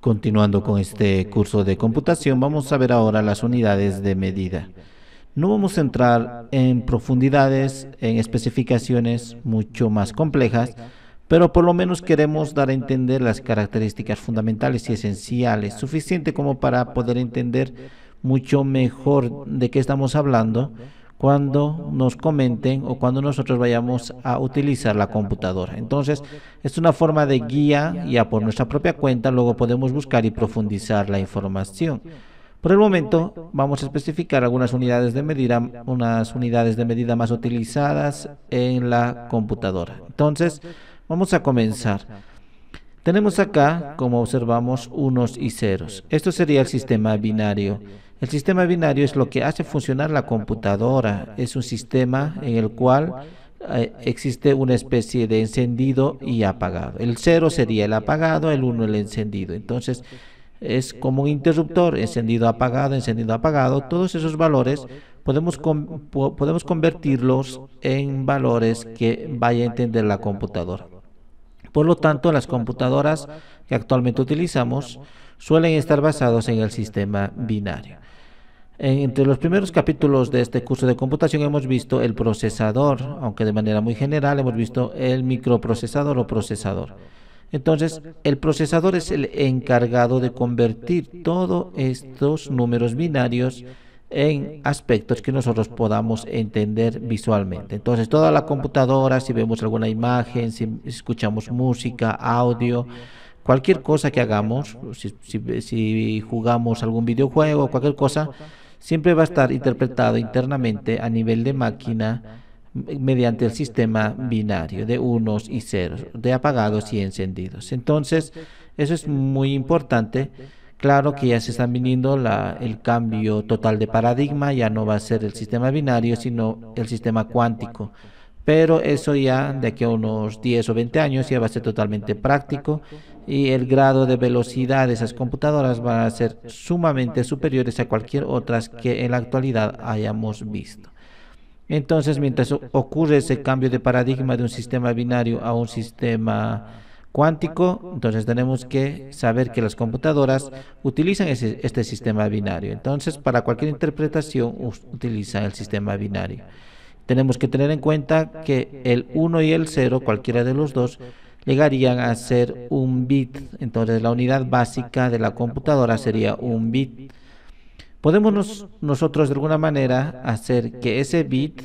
Continuando con este curso de computación, vamos a ver ahora las unidades de medida. No vamos a entrar en profundidades, en especificaciones mucho más complejas, pero por lo menos queremos dar a entender las características fundamentales y esenciales, suficiente como para poder entender mucho mejor de qué estamos hablando, cuando nos comenten o cuando nosotros vayamos a utilizar la computadora. Entonces, es una forma de guía, ya por nuestra propia cuenta, luego podemos buscar y profundizar la información. Por el momento, vamos a especificar algunas unidades de medida, unas unidades de medida más utilizadas en la computadora. Entonces, vamos a comenzar. Tenemos acá, como observamos, unos y ceros. Esto sería el sistema binario. El sistema binario es lo que hace funcionar la computadora. Es un sistema en el cual eh, existe una especie de encendido y apagado. El 0 sería el apagado, el 1 el encendido. Entonces, es como un interruptor, encendido, apagado, encendido, apagado. Todos esos valores podemos, podemos convertirlos en valores que vaya a entender la computadora. Por lo tanto, las computadoras que actualmente utilizamos suelen estar basados en el sistema binario. Eh, entre los primeros capítulos de este curso de computación hemos visto el procesador, aunque de manera muy general hemos visto el microprocesador o procesador. Entonces, el procesador es el encargado de convertir todos estos números binarios en aspectos que nosotros podamos entender visualmente. Entonces, toda la computadora, si vemos alguna imagen, si escuchamos música, audio, cualquier cosa que hagamos, si, jugamos algún videojuego, cualquier cosa, siempre va a estar interpretado internamente a nivel de máquina mediante el sistema binario de unos y ceros, de apagados y encendidos. Entonces, eso es muy importante. Claro que ya se está viniendo el cambio total de paradigma, ya no va a ser el sistema binario, sino el sistema cuántico. Pero eso ya de aquí a unos 10 o 20 años ya va a ser totalmente práctico y el grado de velocidad de esas computadoras va a ser sumamente superiores a cualquier otras que en la actualidad hayamos visto. Entonces, mientras ocurre ese cambio de paradigma de un sistema binario a un sistema cuántico, entonces tenemos que saber que las computadoras utilizan este sistema binario. Entonces, para cualquier interpretación utiliza el sistema binario. Tenemos que tener en cuenta que el 1 y el 0, cualquiera de los dos, llegarían a ser un bit. Entonces la unidad básica de la computadora sería un bit. Podemos nosotros de alguna manera hacer que ese bit,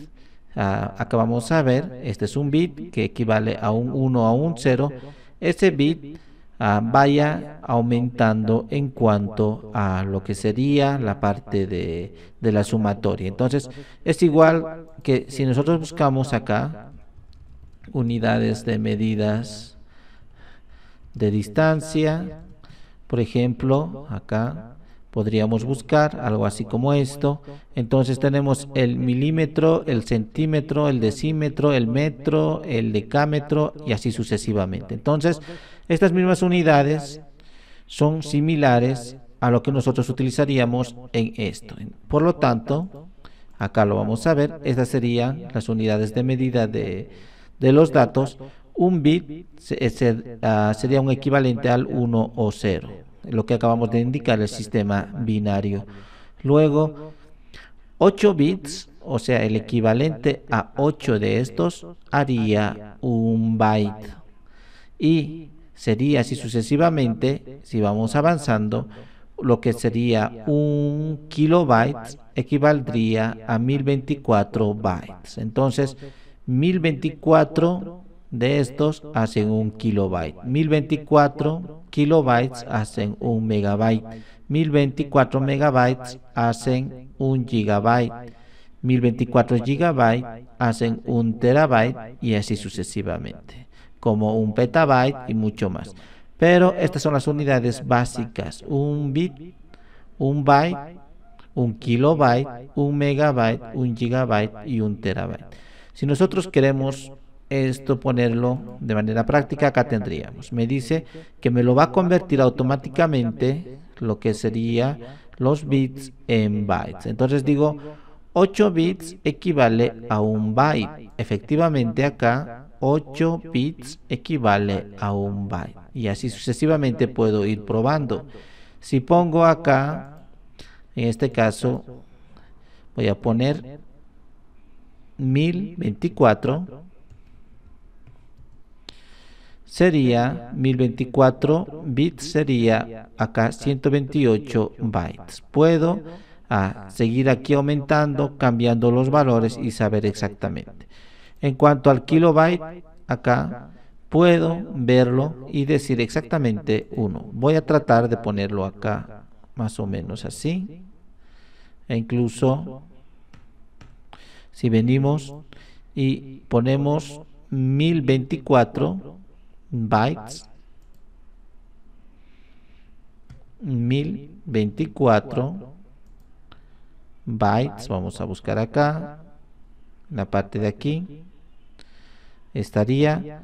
ah, acabamos a ver, este es un bit que equivale a un 1 a un 0, ese bit ah, vaya aumentando en cuanto a lo que sería la parte de la sumatoria. Entonces es igual que si nosotros buscamos acá unidades de medidas de distancia, por ejemplo, acá podríamos buscar algo así como esto. Entonces tenemos el milímetro, el centímetro, el decímetro, el metro, el decámetro y así sucesivamente. Entonces, estas mismas unidades son similares a lo que nosotros utilizaríamos en esto. Por lo tanto, Acá lo vamos a ver. Estas serían las unidades de medida de, los datos. Un bit eh, ah, sería un equivalente al 1 o 0, lo que acabamos de indicar el sistema binario. Luego, 8 bits, o sea, el equivalente a 8 de estos, haría un byte. Y sería así sucesivamente, si vamos avanzando, lo que sería un kilobyte equivaldría a 1024 bytes. Entonces, 1024 de estos hacen un kilobyte. 1024 kilobytes hacen un megabyte. 1024 megabytes hacen un gigabyte. 1024 gigabytes hacen un terabyte y así sucesivamente, como un petabyte y mucho más. Pero estas son las unidades básicas. Un bit, un byte, un kilobyte, un megabyte, un gigabyte y un terabyte. Si nosotros queremos esto ponerlo de manera práctica, acá tendríamos. Me dice que me lo va a convertir automáticamente lo que sería los bits en bytes. Entonces digo 8 bits equivale a un byte. Efectivamente acá 8 bits equivale a un byte y así sucesivamente puedo ir probando. Si pongo acá, en este caso, voy a poner 1024. Sería 1024 bits, sería acá 128 bytes. Puedo a ah, seguir aquí aumentando, cambiando los valores y saber exactamente. En cuanto al kilobyte, acá puedo verlo y decir exactamente uno, Voy a tratar de ponerlo acá más o menos así. E incluso si venimos y ponemos 1024 bytes, 1024 bytes, vamos a buscar acá, la parte de aquí, estaría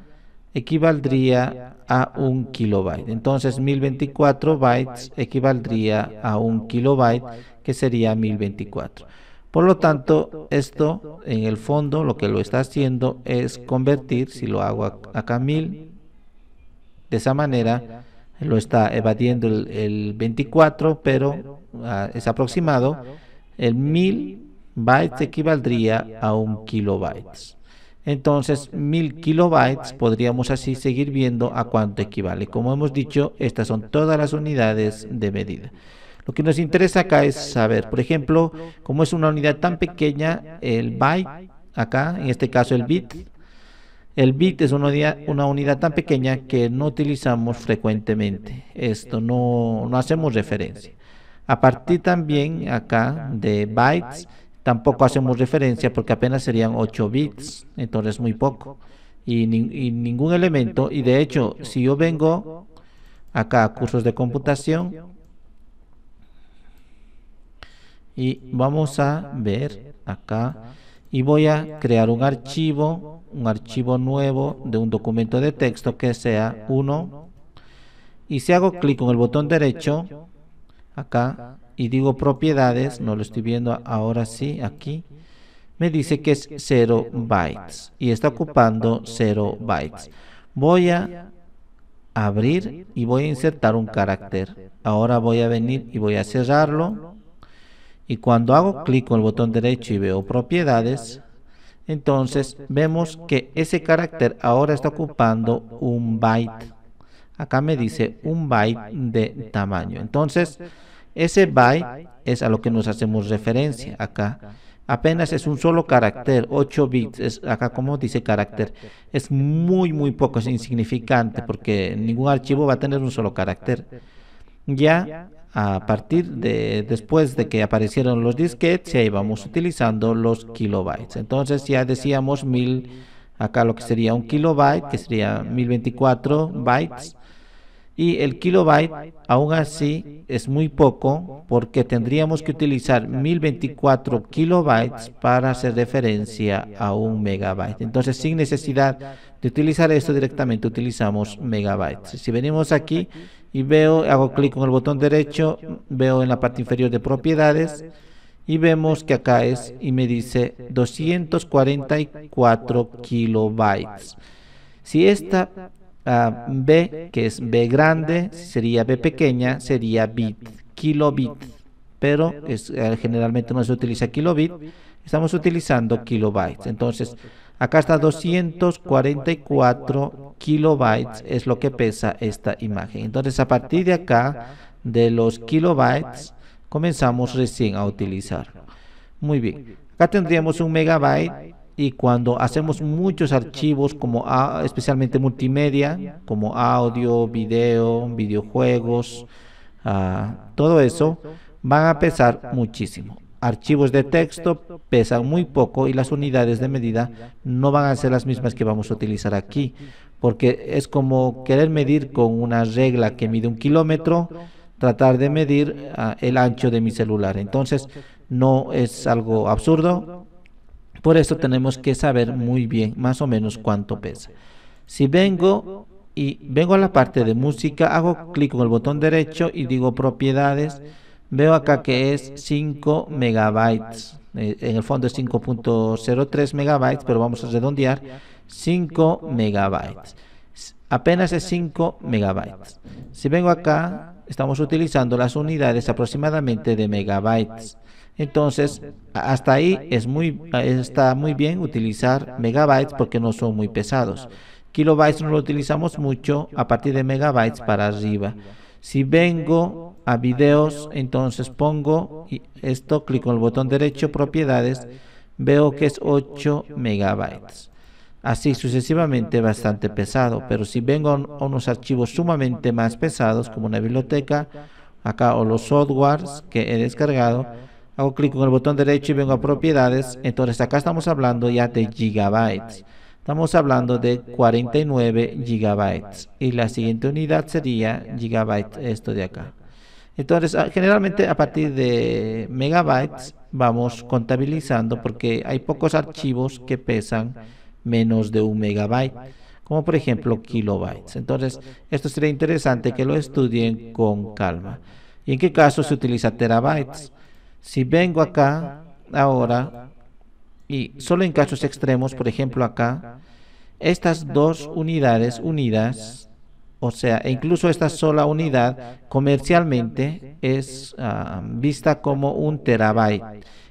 equivaldría a un kilobyte. Entonces 1024 bytes equivaldría a un kilobyte, que sería 1024. Por lo tanto, esto en el fondo lo que lo está haciendo es convertir, si lo hago acá 1000, de esa manera lo está evadiendo el, 24, pero ah, es aproximado. El 1000 bytes equivaldría a un kilobyte. Entonces, 1000 kilobytes podríamos así seguir viendo a cuánto equivale. Como hemos dicho, estas son todas las unidades de medida. Lo que nos interesa acá es saber, por ejemplo, como es una unidad tan pequeña, el byte, acá, en este, este caso el bit, el bit es una unidad, una unidad tan pequeña que no utilizamos frecuentemente. Esto no hacemos referencia. A partir también acá de bytes, Tampoco hacemos referencia porque apenas serían 8 bits, entonces muy poco. Y, ningún elemento, y de hecho, si yo vengo acá a cursos de computación, y vamos a ver acá, y voy a crear un archivo, un archivo nuevo de un documento de texto que sea 1, y si hago clic con el botón derecho, acá, y digo propiedades, no lo estoy viendo ahora sí aquí, me dice que es 0 bytes y está ocupando 0 bytes. Voy a abrir y voy a insertar un carácter. Ahora voy a venir y voy a cerrarlo. Y cuando hago clic con el botón derecho y veo propiedades, entonces vemos que ese carácter ahora está ocupando un byte. Acá me dice un byte de tamaño. Entonces, ese byte es a lo que nos hacemos referencia acá. Apenas es un solo carácter, 8 bits, es acá como dice carácter. Es muy, muy poco, es insignificante porque ningún archivo va a tener un solo carácter. Ya a partir de después de que aparecieron los disquetes, ya íbamos utilizando los kilobytes. Entonces ya decíamos mil, acá lo que sería un kilobyte, que sería 1024 bytes y el kilobyte aún así es muy poco porque tendríamos que utilizar 1024 kilobytes para hacer referencia a un megabyte. Entonces sin necesidad de utilizar esto directamente utilizamos megabytes. Si venimos aquí y veo, hago clic con el botón derecho, veo en la parte inferior de propiedades y vemos que acá es y me dice 244 kilobytes. Si esta Ah, B, que es B grande, sería B pequeña, sería bit, kilobit. Pero es, eh, generalmente no se utiliza kilobit, estamos utilizando kilobytes. Entonces, acá está 244 kilobytes, es lo que pesa esta imagen. Entonces, a partir de acá, de los kilobytes, comenzamos recién a utilizar. Muy bien. Acá tendríamos un megabyte y cuando hacemos muchos archivos como especialmente multimedia como audio video videojuegos ah, ah, todo eso van a pesar muchísimo archivos de texto pesan muy poco y las unidades de medida no van a ser las mismas que vamos a utilizar aquí porque es como querer medir con una regla que mide un kilómetro tratar de medir ah, el ancho de mi celular entonces no es algo absurdo por eso tenemos que saber muy bien más o menos cuánto pesa. Si vengo y vengo a la parte de música, hago clic con el botón derecho y digo propiedades. Veo acá que es 5 megabytes. Eh, en el fondo es 5.03 megabytes, pero vamos a redondear 5 megabytes. Apenas es 5 megabytes. Si vengo acá, estamos utilizando las unidades aproximadamente de megabytes. Entonces, hasta ahí está muy bien utilizar megabytes porque no son muy pesados. Kilobytes no lo utilizamos mucho a partir de megabytes para arriba. Si vengo a videos, entonces pongo esto, clico en el botón derecho, propiedades, veo que es 8 megabytes. Así sucesivamente bastante pesado, pero si vengo a unos archivos sumamente más pesados, como una biblioteca, acá o los softwares que he descargado, Hago clic con el botón derecho y vengo a propiedades. Entonces acá estamos hablando ya de gigabytes. Estamos hablando de 49 gigabytes. Y la siguiente unidad sería gigabytes, esto de acá. Entonces, ah, generalmente a partir de megabytes vamos contabilizando porque hay pocos archivos que pesan menos de un megabyte, como por ejemplo kilobytes. Entonces, esto sería interesante que lo estudien con calma. ¿Y en qué caso se utiliza terabytes? Si vengo acá ahora y solo en casos extremos, por ejemplo acá, estas dos unidades unidas, o sea, incluso esta sola unidad comercialmente es ah, ah, vista como un terabyte.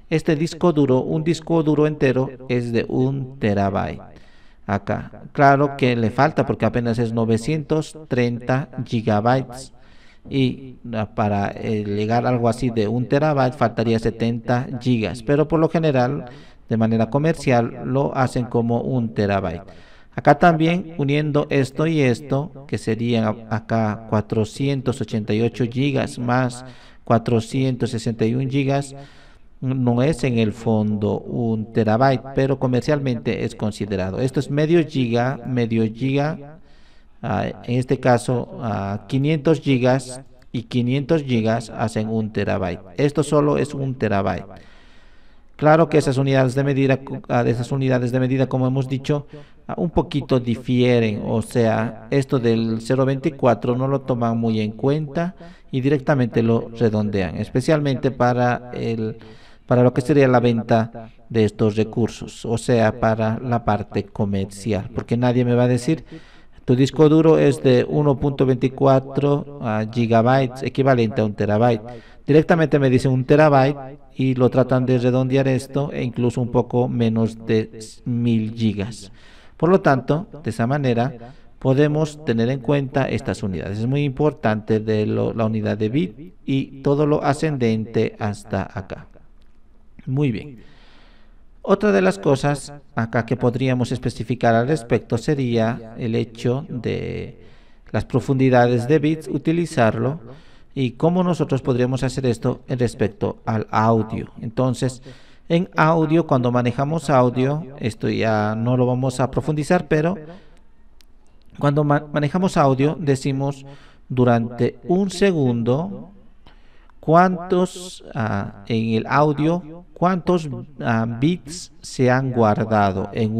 Este, este disco duro, un disco duro entero es de un terabyte. Acá, claro que le falta porque apenas es 930 gigabytes y ah, para eh, llegar algo así de un terabyte faltaría 70 gigas, pero por lo general de manera comercial lo hacen como un terabyte. Acá también uniendo esto y esto, que serían acá 488 gigas más 461 gigas, no es en el fondo un terabyte, pero comercialmente es considerado. Esto es medio giga, medio giga Ah, en este caso, 500 ah, gigas y 500 gigas hacen un terabyte. Esto solo es un terabyte. Claro que esas unidades de medida, ah, de esas unidades de medida, como hemos dicho, un poquito difieren. O sea, esto del 0.24 no lo toman muy en cuenta y directamente lo redondean, especialmente para el para lo que sería la venta de estos recursos, o sea, para la parte comercial, porque nadie me va a decir su disco duro es de 1.24 gigabytes, equivalente a un terabyte. Directamente me dice un terabyte y lo tratan de redondear esto e incluso un poco menos de 1000 gigas. Por lo tanto, de esa manera podemos tener en cuenta estas unidades. Es muy importante de la unidad de bit y todo lo ascendente hasta acá. Muy bien. Otra de las cosas acá que podríamos especificar al respecto sería el hecho de las profundidades de bits, utilizarlo y cómo nosotros podríamos hacer esto en respecto al audio. Entonces, en audio, cuando manejamos audio, esto ya no lo vamos a profundizar, pero cuando manejamos audio decimos durante un segundo cuántos ah, ah, en el audio, cuántos ah, bits se han guardado en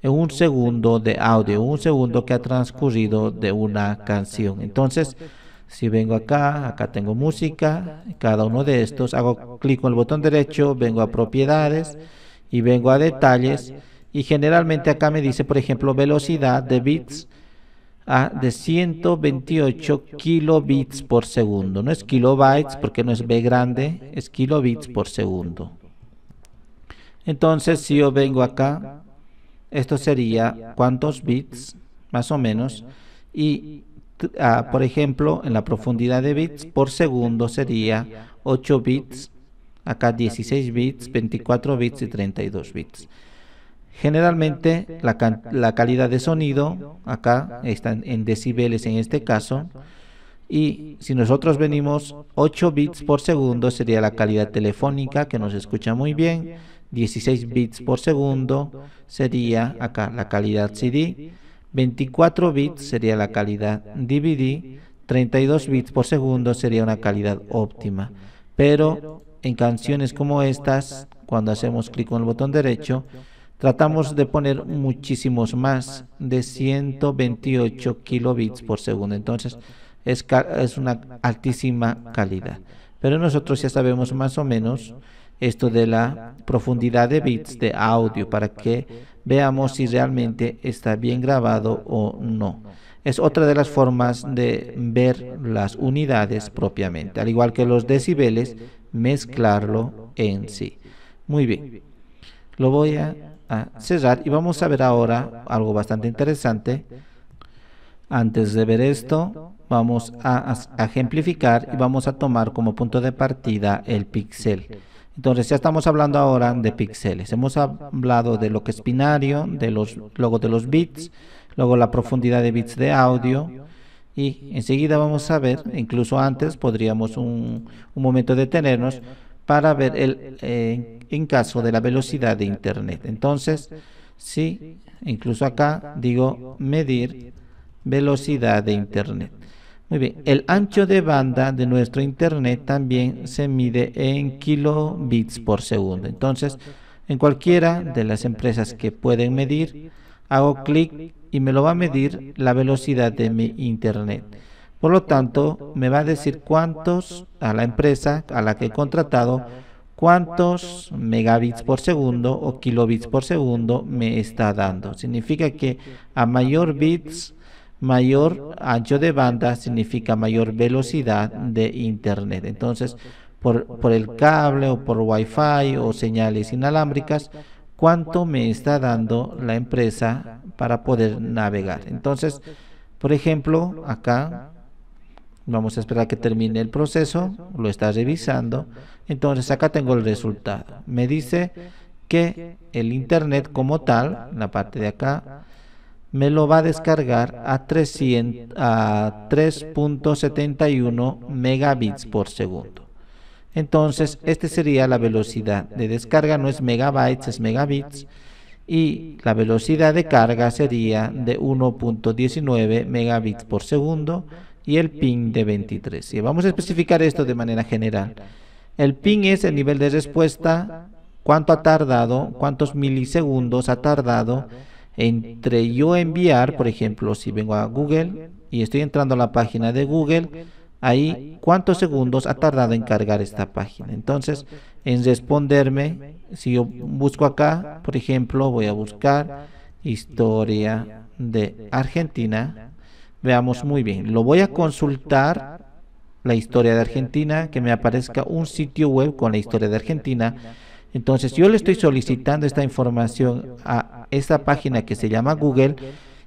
un, segundo de audio, un segundo que ha transcurrido de una canción. Entonces, si vengo acá, acá tengo música, cada uno de estos, hago clic con el botón derecho, vengo a propiedades y vengo a detalles y generalmente acá me dice, por ejemplo, velocidad de bits a de 128 kilobits por segundo. No es kilobytes porque no es B grande, es kilobits por segundo. Entonces, si yo vengo acá, esto sería cuántos bits, más o menos, y ah, por ejemplo, en la profundidad de bits por segundo sería 8 bits, acá 16 bits, 24 bits y 32 bits. Generalmente la, calidad de sonido, acá está en decibeles en este caso, y si nosotros venimos 8 bits por segundo sería la calidad telefónica que nos escucha muy bien, 16 bits por segundo sería acá la calidad CD, 24 bits sería la calidad DVD, 32 bits por segundo sería una calidad óptima. Pero en canciones como estas, cuando hacemos clic con el botón derecho, Tratamos de poner muchísimos más de 128 kilobits por segundo. Entonces es, es una altísima calidad. Pero nosotros ya sabemos más o menos esto de la profundidad de bits de audio para que veamos si realmente está bien grabado o no. Es otra de las formas de ver las unidades propiamente, al igual que los decibeles, mezclarlo en sí. Muy bien, lo voy a cerrar y vamos a ver ahora algo bastante interesante. Antes de ver esto, vamos a, ejemplificar y vamos a tomar como punto de partida el píxel. Entonces ya estamos hablando ahora de píxeles. Hemos hablado de lo que es binario, de los, luego de los bits, luego la profundidad de bits de audio. Y enseguida vamos a ver, incluso antes podríamos un momento detenernos, para ver el, eh, en caso de la velocidad de Internet. Entonces, sí, incluso acá digo medir velocidad de Internet. Muy bien, el ancho de banda de nuestro Internet también se mide en kilobits por segundo. Entonces, en cualquiera de las empresas que pueden medir, hago clic y me lo va a medir la velocidad de mi Internet. Por lo tanto, me va a decir cuántos a la empresa a la que he contratado, cuántos megabits por segundo o kilobits por segundo me está dando. Significa que a mayor bits, mayor ancho de banda, significa mayor velocidad de Internet. Entonces, por, por el cable o por Wi-Fi o señales inalámbricas, cuánto me está dando la empresa para poder navegar. Entonces, por ejemplo, acá Vamos a esperar que termine el proceso, lo está revisando. Entonces acá tengo el resultado. Me dice que el internet como tal, la parte de acá, me lo va a descargar a a 3.71 megabits por segundo. Entonces, esta sería la velocidad de descarga, no es megabytes, es megabits. Y la velocidad de carga sería de 1.19 megabits por segundo y el ping de 23. Y vamos a especificar esto de manera general. El ping es el nivel de respuesta, cuánto ha tardado, cuántos milisegundos ha tardado entre yo enviar, por ejemplo, si vengo a Google y estoy entrando a la página de Google, ahí cuántos segundos ha tardado en cargar esta página. Entonces, en responderme, si yo busco acá, por ejemplo, voy a buscar historia de Argentina, Veamos muy bien. Lo voy a consultar la historia de Argentina, que me aparezca un sitio web con la historia de Argentina. Entonces yo le estoy solicitando esta información a esta página que se llama Google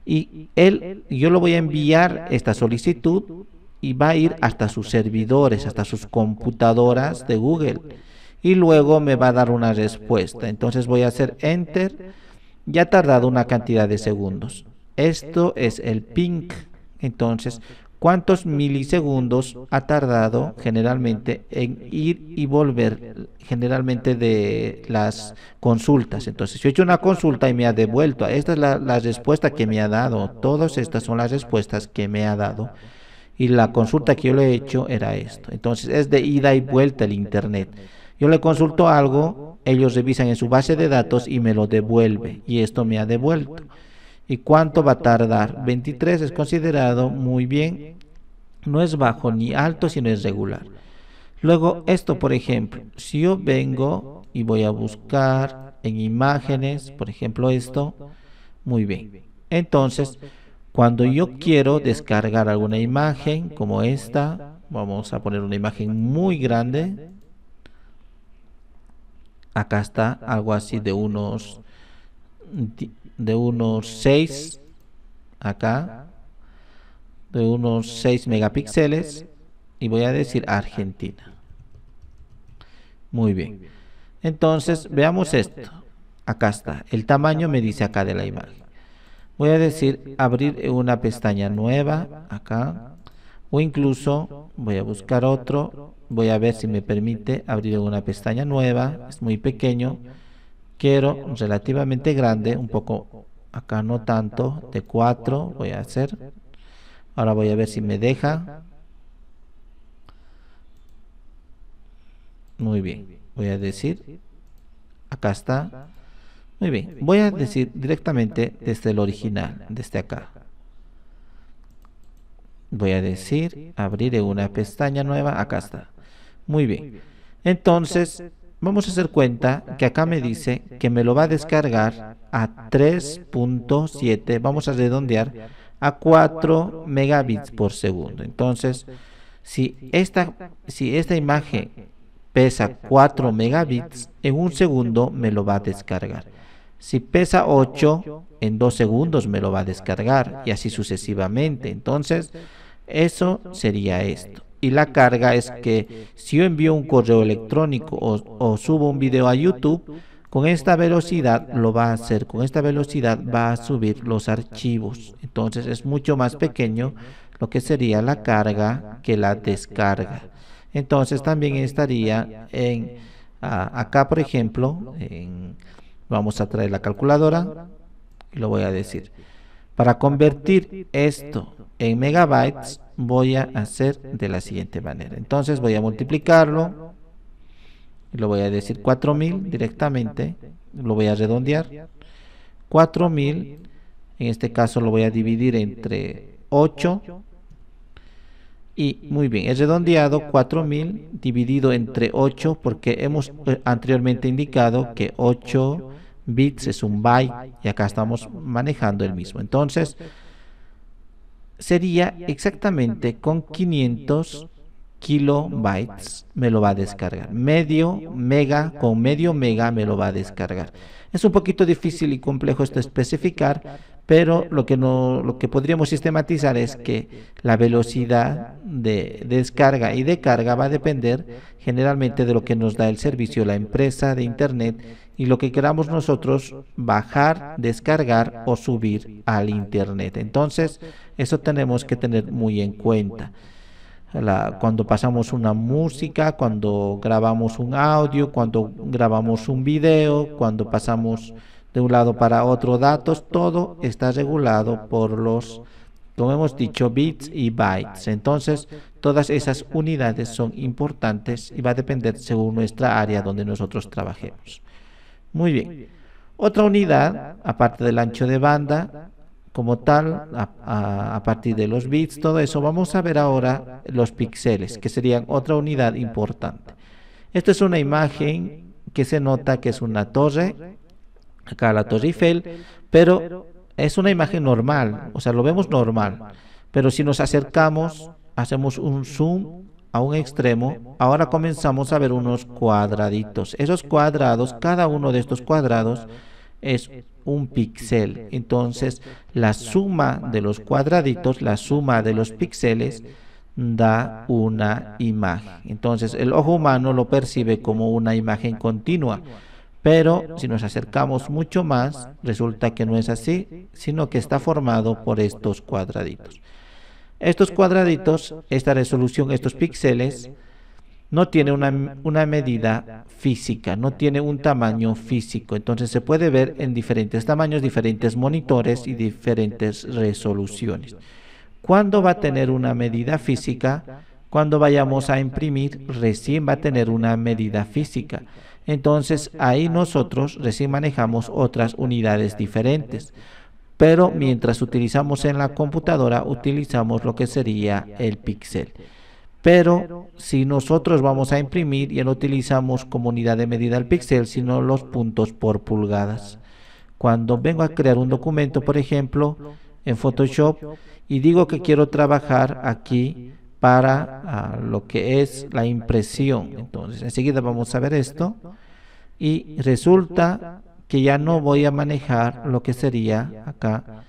y él, yo lo voy a enviar esta solicitud y va a ir hasta sus servidores, hasta sus computadoras de Google y luego me va a dar una respuesta. Entonces voy a hacer Enter. Ya ha tardado una cantidad de segundos. Esto es el pink entonces, ¿cuántos milisegundos ha tardado generalmente en ir y volver generalmente de las consultas? Entonces, yo he hecho una consulta y me ha devuelto. Esta es la, respuesta que me ha dado. Todas estas son las respuestas que me ha dado y la consulta que yo le he hecho era esto. Entonces es de ida y vuelta el Internet. Yo le consulto algo, ellos revisan en su base de datos y me lo devuelve. Y esto me ha devuelto. ¿Y cuánto va a tardar? 23 es considerado muy bien, no es bajo ni alto, sino es regular. Luego, esto, por ejemplo, si yo vengo y voy a buscar en imágenes, por ejemplo, esto, muy bien. Entonces, cuando yo quiero descargar alguna imagen como esta, vamos a poner una imagen muy grande. Acá está algo así de unos de unos 6 acá de unos 6 megapíxeles y voy a decir Argentina muy bien entonces veamos esto acá está el tamaño me dice acá de la imagen voy a decir abrir una pestaña nueva acá o incluso voy a buscar otro voy a ver si me permite abrir una pestaña nueva es muy pequeño quiero relativamente grande, un poco acá no tanto, de 4 voy a hacer. Ahora voy a ver si me deja. Muy bien, voy a decir, acá está. Muy bien, voy a decir directamente desde el original, desde acá. Voy a decir, abriré una pestaña nueva, acá está. Muy bien. Entonces, Vamos a hacer cuenta que acá me dice que me lo va a descargar a 3.7, vamos a redondear, a 4 megabits por segundo. Entonces, si esta, si esta imagen pesa 4 megabits, en un segundo me lo va a descargar. Si pesa 8, en 2 segundos me lo va a descargar y así sucesivamente. Entonces, eso sería esto y la carga es que si yo envío un correo electrónico o, subo un video a YouTube, con esta velocidad lo va a hacer, con esta velocidad va a subir los archivos. Entonces es mucho más pequeño lo que sería la carga que la descarga. Entonces también estaría en, acá por ejemplo, vamos a traer la calculadora y lo voy a decir. Para convertir esto en megabytes, voy a hacer de la siguiente manera. Entonces voy a multiplicarlo. Lo voy a decir 4000 directamente. Lo voy a redondear. 4000. En este caso lo voy a dividir entre 8. Y muy bien, es redondeado 4000 dividido entre 8 porque hemos eh, anteriormente indicado que 8 bits es un byte y acá estamos manejando el mismo. Entonces, sería exactamente con 500 kilobytes me lo va a descargar. Medio mega, con medio mega me lo va a descargar. Es un poquito difícil y complejo esto especificar, pero lo que, no, lo que podríamos sistematizar es que la velocidad de descarga y de carga va a depender generalmente de lo que nos da el servicio, la empresa de Internet y lo que queramos nosotros bajar, descargar o subir al Internet. Entonces, eso tenemos que tener muy en cuenta. cuando pasamos una música, cuando grabamos un audio, cuando grabamos un video, cuando pasamos de un lado para otro datos, todo está regulado por los, como hemos dicho, bits y bytes. Entonces, todas esas unidades son importantes y va a depender según nuestra área donde nosotros trabajemos. Muy bien. Otra unidad, aparte del ancho de banda, como tal, a, partir de los bits, todo eso, vamos a ver ahora los píxeles, que serían otra unidad importante. Esta es una imagen que se nota que es una torre acá la Torre pero es una imagen normal, o sea, lo vemos normal. Pero si nos acercamos, hacemos un zoom a un extremo, ahora comenzamos a ver unos cuadraditos. Esos cuadrados, cada uno de estos cuadrados es un píxel. Entonces, la suma de los cuadraditos, la suma de los píxeles, da una imagen. Entonces, el ojo humano lo percibe como una imagen continua. Pero si nos acercamos mucho más, resulta que no es así, sino que está formado por estos cuadraditos. Estos cuadraditos, esta resolución, estos píxeles, no tiene una, medida física, no tiene un tamaño físico. Entonces se puede ver en diferentes tamaños, diferentes monitores y diferentes resoluciones. ¿Cuándo va a tener una medida física? Cuando vayamos a imprimir, recién va a tener una medida física. Entonces ahí nosotros recién manejamos otras unidades diferentes. Pero mientras utilizamos en la computadora, utilizamos lo que sería el píxel. Pero si nosotros vamos a imprimir, ya no utilizamos como unidad de medida el píxel, sino los puntos por pulgadas. Cuando vengo a crear un documento, por ejemplo, en Photoshop, y digo que quiero trabajar aquí para ah, lo que es la impresión. Entonces, enseguida vamos a ver esto. Y resulta que ya no voy a manejar lo que sería acá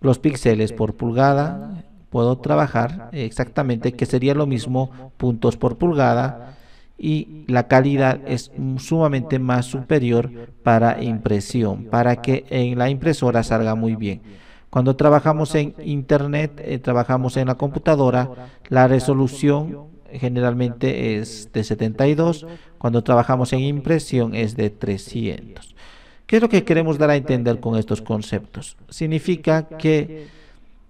los píxeles por pulgada. Puedo trabajar exactamente que sería lo mismo puntos por pulgada y la calidad es sumamente más superior para impresión, para que en la impresora salga muy bien. Cuando trabajamos en Internet, eh, trabajamos en la computadora, la resolución generalmente es de 72, cuando trabajamos en impresión es de 300. ¿Qué es lo que queremos dar a entender con estos conceptos? Significa que,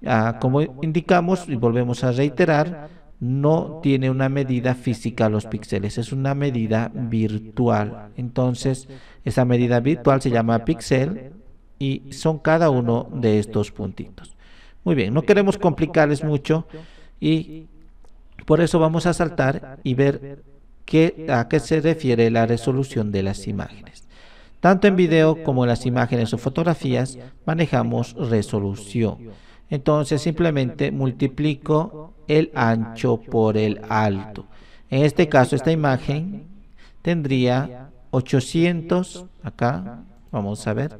ah, ah, como indicamos y volvemos a reiterar, no tiene una medida física los píxeles, es una medida virtual. Entonces, esa medida virtual se llama píxel y son cada uno de estos puntitos. Muy bien, no queremos complicarles mucho y por eso vamos a saltar y ver qué, a qué se refiere la resolución de las imágenes. Tanto en video como en las imágenes o fotografías manejamos resolución. Entonces simplemente multiplico el ancho por el alto. En este caso esta imagen tendría 800, acá vamos a ver,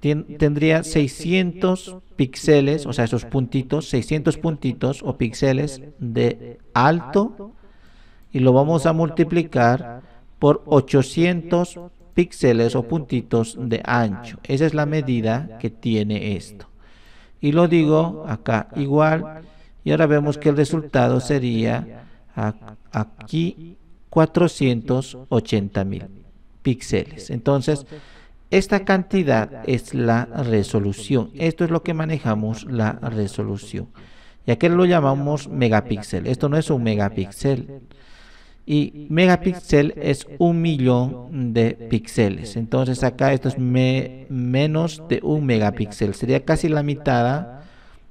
tendría 600 píxeles, o sea, esos puntitos, 600 puntitos o píxeles de alto y lo vamos a multiplicar por 800 píxeles o puntitos de ancho. Esa es la medida que tiene esto. Y lo digo acá igual y ahora vemos que el resultado sería aquí 480 mil píxeles. Entonces, esta cantidad es la resolución. Esto es lo que manejamos la resolución. Y aquí lo llamamos megapíxel. Esto no es un megapíxel. Y megapíxel es un millón de píxeles. Entonces acá esto es menos de un megapíxel. Sería casi la mitad,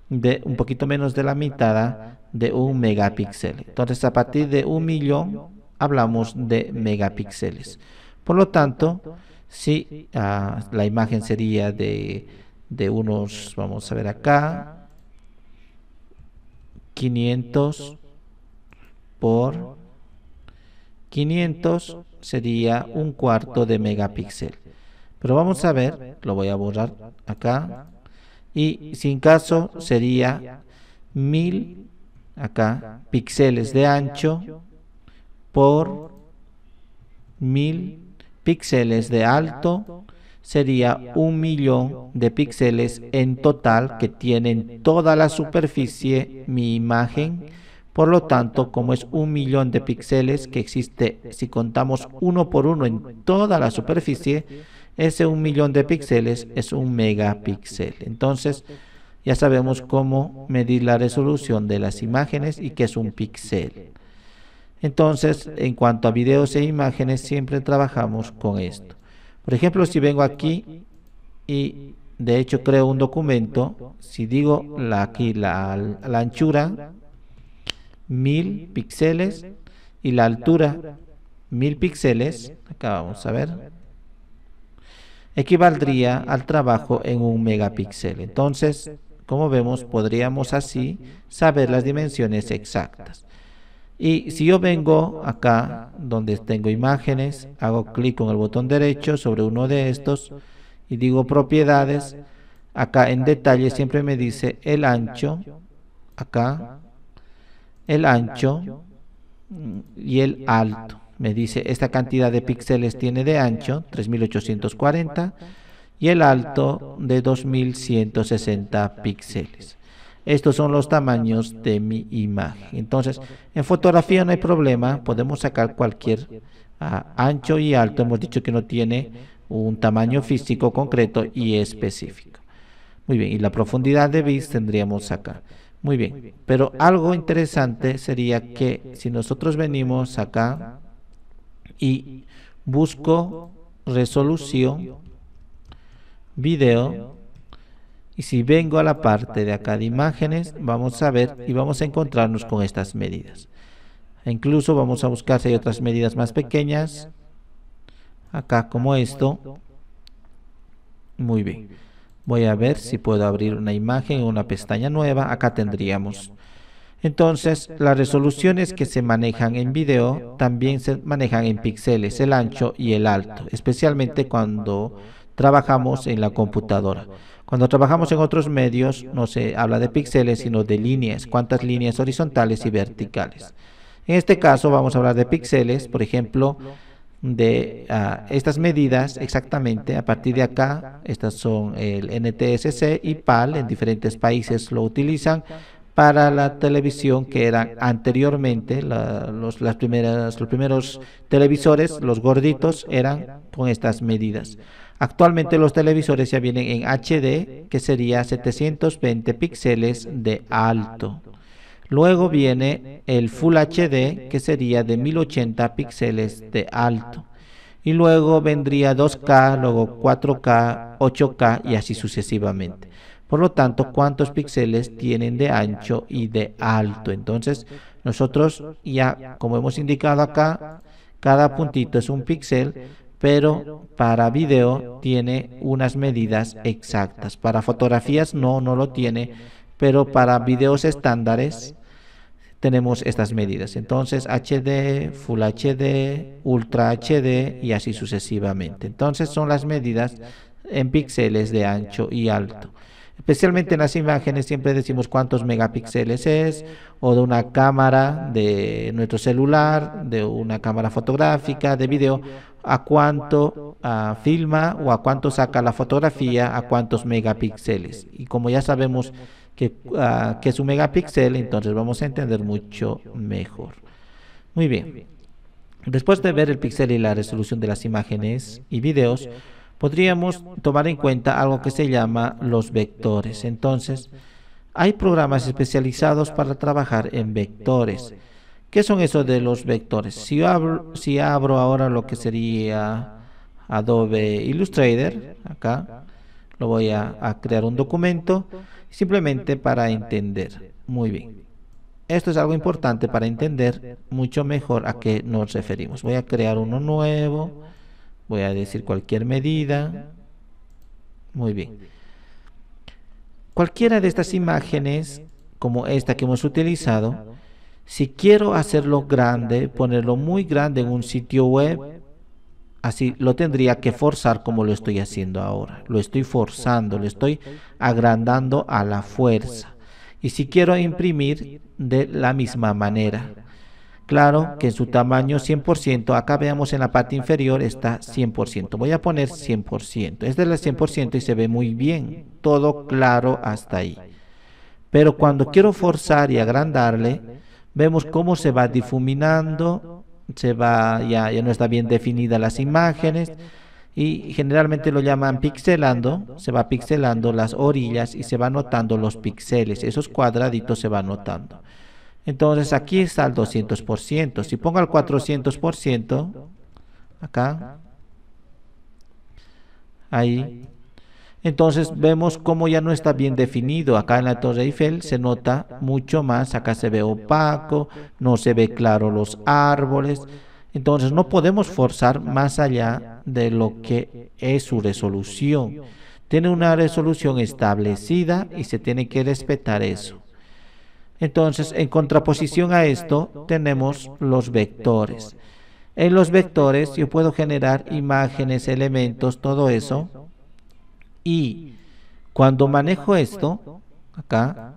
de, un poquito menos de la mitad de un megapíxel. Entonces a partir de un millón hablamos de megapíxeles. Por lo tanto, Sí, ah, la imagen sería de, de unos, vamos a ver acá, 500 por 500 sería un cuarto de megapíxel. Pero vamos a ver, lo voy a borrar acá. Y sin caso sería 1000 acá píxeles de ancho por 1000 píxeles de alto sería un millón de píxeles en total que tienen toda la superficie mi imagen. Por lo tanto, como es un millón de píxeles que existe si contamos uno por uno en toda la superficie, ese un millón de píxeles es un megapíxel. Entonces, ya sabemos cómo medir la resolución de las imágenes y qué es un píxel. Entonces, en cuanto a videos e imágenes, siempre trabajamos con esto. Por ejemplo, si vengo aquí y de hecho creo un documento, si digo aquí la, anchura, Mil píxeles y la altura mil píxeles, acá vamos a ver, equivaldría al trabajo en un megapíxel. Entonces, como vemos, podríamos así saber las dimensiones exactas. Y si yo vengo acá donde tengo imágenes, hago clic con el botón derecho sobre uno de estos y digo propiedades. Acá en detalle siempre me dice el ancho, acá, el ancho y el alto. Me dice esta cantidad de píxeles tiene de ancho, 3840, y el alto de 2160 píxeles. Estos son los tamaños de mi imagen. Entonces, en fotografía no hay problema, podemos sacar cualquier ah, ancho y alto. Hemos dicho que no tiene un tamaño físico concreto y específico. Muy bien, y la profundidad de bits tendríamos acá. Muy bien, pero algo interesante sería que si nosotros venimos acá y busco resolución, video, y si vengo a la parte de acá de imágenes, vamos a ver y vamos a encontrarnos con estas medidas. E incluso vamos a buscar si hay otras medidas más pequeñas. Acá como esto. Muy bien. Voy a ver si puedo abrir una imagen o una pestaña nueva. Acá tendríamos. Entonces, las resoluciones que se manejan en video también se manejan en píxeles, el ancho y el alto, especialmente cuando trabajamos en la computadora. Cuando trabajamos en otros medios, no se habla de píxeles, sino de líneas, cuántas líneas horizontales y verticales. En este caso vamos a hablar de píxeles, por ejemplo, de ah, estas medidas exactamente a partir de acá, estas son el NTSC y PAL, en diferentes países lo utilizan para la televisión que eran anteriormente las primeras, los primeros televisores, los gorditos, eran con estas medidas. Actualmente los televisores ya vienen en HD, que sería 720 píxeles de alto. Luego viene el Full HD, que sería de 1080 píxeles de alto. Y luego vendría 2K, luego 4K, 8K y así sucesivamente. Por lo tanto, cuántos píxeles tienen de ancho y de alto. Entonces, nosotros ya, como hemos indicado acá, cada puntito es un píxel, pero para video tiene unas medidas exactas. Para fotografías no, no lo tiene, pero para videos estándares tenemos estas medidas. Entonces HD, Full HD, Ultra HD y así sucesivamente. Entonces son las medidas en píxeles de ancho y alto. Especialmente en las imágenes siempre decimos cuántos megapíxeles es, o de una cámara de nuestro celular, de una cámara fotográfica, de video, a cuánto ah, filma o a cuánto saca la fotografía, a cuántos megapíxeles. Y como ya sabemos que, ah, que es un megapíxel, entonces vamos a entender mucho mejor. Muy bien. Después de ver el píxel y la resolución de las imágenes y videos, podríamos tomar en cuenta algo que se llama los vectores. Entonces, hay programas especializados para trabajar en vectores. ¿Qué son esos de los vectores? Si abro, si abro ahora lo que sería Adobe Illustrator, acá, lo voy a crear un documento simplemente para entender. Muy bien. Esto es algo importante para entender mucho mejor a qué nos referimos. Voy a crear uno nuevo voy a decir cualquier medida. Muy bien. Cualquiera de estas imágenes, como esta que hemos utilizado, si quiero hacerlo grande, ponerlo muy grande en un sitio web, así lo tendría que forzar como lo estoy haciendo ahora. Lo estoy forzando, lo estoy agrandando a la fuerza. Y si quiero imprimir de la misma manera, Claro que en su tamaño 100%, acá veamos en la parte inferior está 100%. Voy a poner 100%. Es es la 100% y se ve muy bien. Todo claro hasta ahí. Pero cuando quiero forzar y agrandarle, vemos cómo se va difuminando, se va ya, ya no está bien definida las imágenes y generalmente lo llaman pixelando, se va pixelando las orillas y se van notando los píxeles, esos cuadraditos se van notando. Entonces aquí está el 200%. Si pongo el 400%, acá, ahí, entonces vemos cómo ya no está bien definido. Acá en la Torre Eiffel se nota mucho más. Acá se ve opaco, no se ve claro los árboles. Entonces no podemos forzar más allá de lo que es su resolución. Tiene una resolución establecida y se tiene que respetar eso. Entonces, en contraposición a esto, tenemos los vectores. En los vectores yo puedo generar imágenes, elementos, todo eso. Y cuando manejo esto, acá,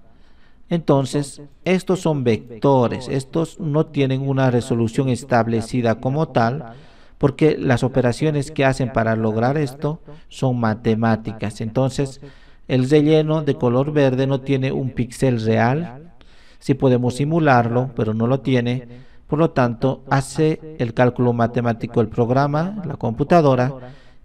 entonces estos son vectores. Estos no tienen una resolución establecida como tal, porque las operaciones que hacen para lograr esto son matemáticas. Entonces, el relleno de color verde no tiene un píxel real, si podemos simularlo, pero no lo tiene, por lo tanto, hace el cálculo matemático el programa, la computadora,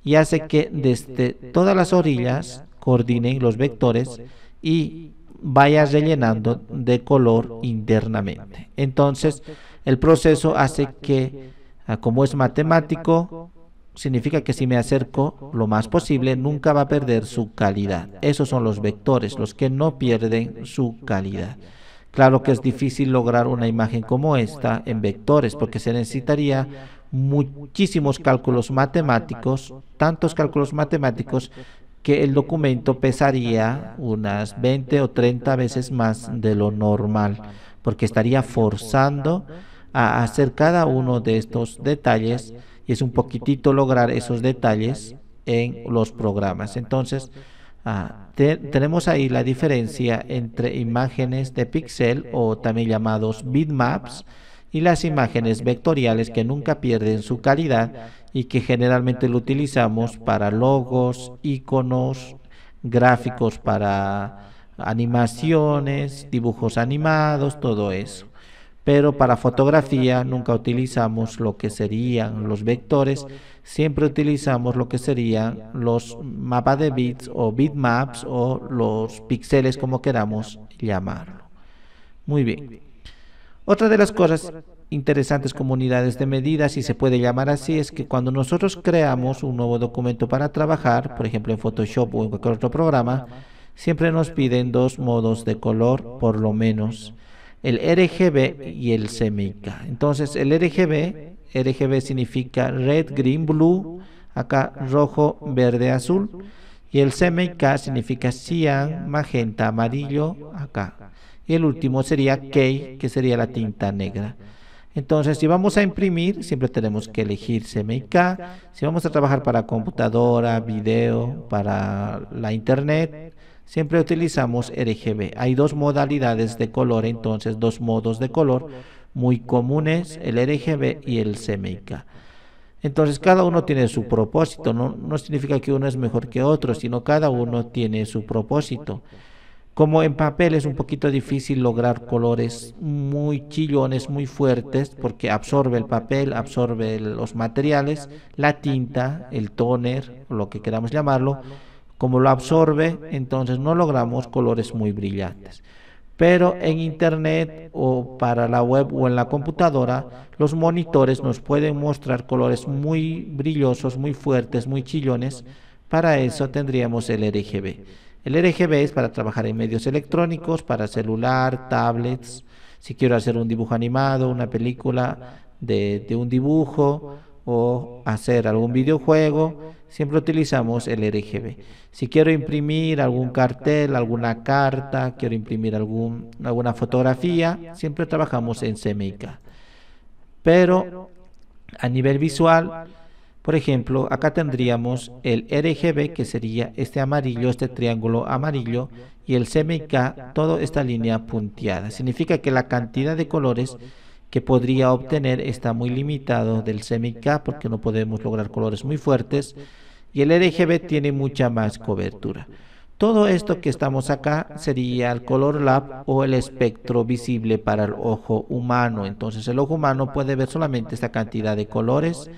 y hace que desde todas las orillas coordinen los vectores y vaya rellenando de color internamente. Entonces, el proceso hace que, ah, como es matemático, significa que si me acerco lo más posible, nunca va a perder su calidad. Esos son los vectores, los que no pierden su calidad. Claro que es difícil lograr una imagen como esta en vectores porque se necesitaría muchísimos cálculos matemáticos, tantos cálculos matemáticos que el documento pesaría unas 20 o 30 veces más de lo normal, porque estaría forzando a hacer cada uno de estos detalles y es un poquitito lograr esos detalles en los programas. Entonces, Ah, tenemos ahí la diferencia entre imágenes de pixel o también llamados bitmaps y las imágenes vectoriales que nunca pierden su calidad y que generalmente lo utilizamos para logos, iconos, gráficos para animaciones, dibujos animados, todo eso pero para fotografía nunca utilizamos lo que serían los vectores, siempre utilizamos lo que serían los mapas de bits o bitmaps o los píxeles como queramos llamarlo. Muy bien. Otra de las cosas interesantes comunidades de medidas, si se puede llamar así, es que cuando nosotros creamos un nuevo documento para trabajar, por ejemplo en Photoshop o en cualquier otro programa, siempre nos piden dos modos de color por lo menos el RGB y el CMYK. Entonces, el RGB, RGB significa red, green, blue, acá rojo, verde, azul. Y el CMYK significa cian, magenta, amarillo, acá. Y el último sería K, que sería la tinta negra. Entonces, si vamos a imprimir, siempre tenemos que elegir CMYK. Si vamos a trabajar para computadora, video, para la internet, siempre utilizamos RGB. Hay dos modalidades de color, entonces dos modos de color muy comunes, el RGB y el CMYK. Entonces cada uno tiene su propósito, no, no significa que uno es mejor que otro, sino cada uno tiene su propósito. Como en papel es un poquito difícil lograr colores muy chillones, muy fuertes, porque absorbe el papel, absorbe los materiales, la tinta, el toner, lo que queramos llamarlo, como lo absorbe, entonces no logramos colores muy brillantes. Pero en internet o para la web o en la computadora, los monitores nos pueden mostrar colores muy brillosos, muy fuertes, muy chillones. Para eso tendríamos el RGB. El RGB es para trabajar en medios electrónicos, para celular, tablets. Si quiero hacer un dibujo animado, una película de, de un dibujo, o hacer algún videojuego, siempre utilizamos el RGB. Si quiero imprimir algún cartel, alguna carta, quiero imprimir algún, alguna fotografía, siempre trabajamos en CMYK. Pero a nivel visual, por ejemplo, acá tendríamos el RGB, que sería este amarillo, este triángulo amarillo, y el CMYK, toda esta línea punteada. Significa que la cantidad de colores que podría obtener está muy limitado del CMYK porque no podemos lograr colores muy fuertes y el RGB tiene mucha más cobertura. Todo esto que estamos acá sería el color lab o el espectro visible para el ojo humano. Entonces el ojo humano puede ver solamente esta cantidad de colores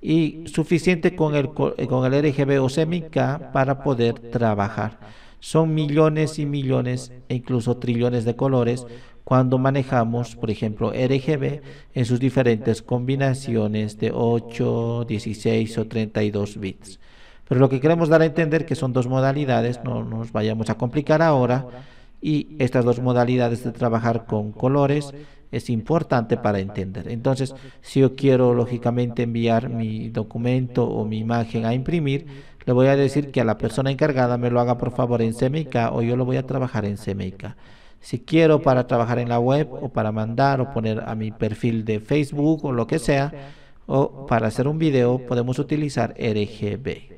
y suficiente con el, eh, con el RGB o CMYK para poder trabajar. Son millones y millones e incluso trillones de colores, cuando manejamos, por ejemplo, RGB en sus diferentes combinaciones de 8, 16 o 32 bits. Pero lo que queremos dar a entender que son dos modalidades, no nos vayamos a complicar ahora, y estas dos modalidades de trabajar con colores es importante para entender. Entonces, si yo quiero lógicamente enviar mi documento o mi imagen a imprimir, le voy a decir que a la persona encargada me lo haga por favor en CMYK o yo lo voy a trabajar en CMYK si quiero para trabajar en la web o para mandar o poner a mi perfil de Facebook o lo que sea, o para hacer un video, podemos utilizar RGB.